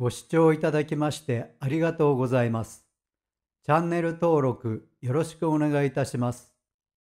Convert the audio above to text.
ご視聴いただきましてありがとうございます。チャンネル登録よろしくお願いいたします。